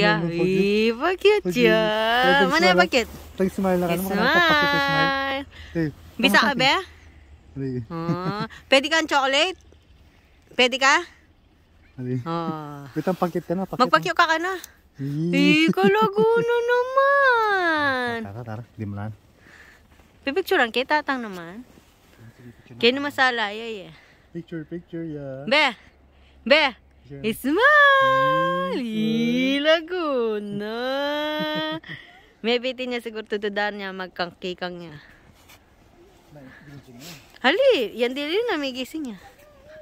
Iba Hey, bakit ya? Mana bakit? Tag smile na ano ka. Smile. Bisa ano ka ba? Ano oh. Pwede ka ang chocolate? Pwede ka? Oh. Bitang paket kan na. Magpakyo ka ka na. Eh, kalaguno naman. Tara, tara. Di mo lang. Pipicturean kay tatang naman. Kaya masalah sa alaya eh. Picture, picture, yeah. Be! Be! Smile! Bali, Laguna. May bitin niya siguro tutudan niya magkangkikang niya. Hali, yan din rin namigising niya.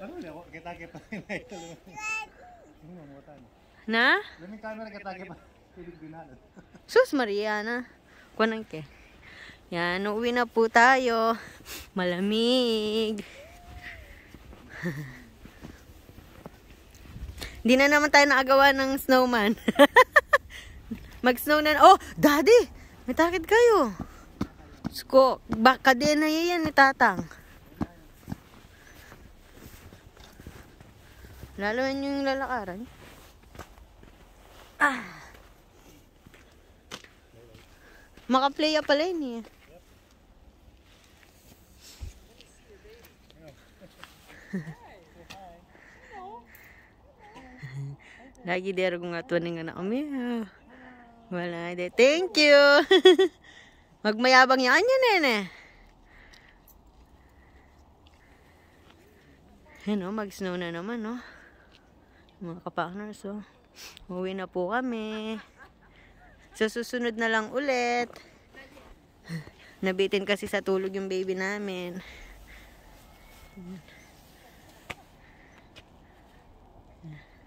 Ano ako kita kita na ito. Na? Laming kita kita. Sus Mariana. Kunan ke. Yan, uwi na po tayo. Malamig. Hindi na naman tayo nakagawa ng snowman. Mag-snow na. Oh, daddy! May takit kayo. Sko, baka din na yan ni tatang. Lalo yan yung lalakaran. Ah. Maka-play up pala yun eh. Yep. Lagi di arog nga tuwan nga na Wala de. Thank you. Magmayabang yan yun nene. Yan eh, o, mag-snow na naman no. Mga kapartners o. Uwi na po kami. Sa susunod na lang ulit. Nabitin kasi sa tulog yung baby namin. Yan.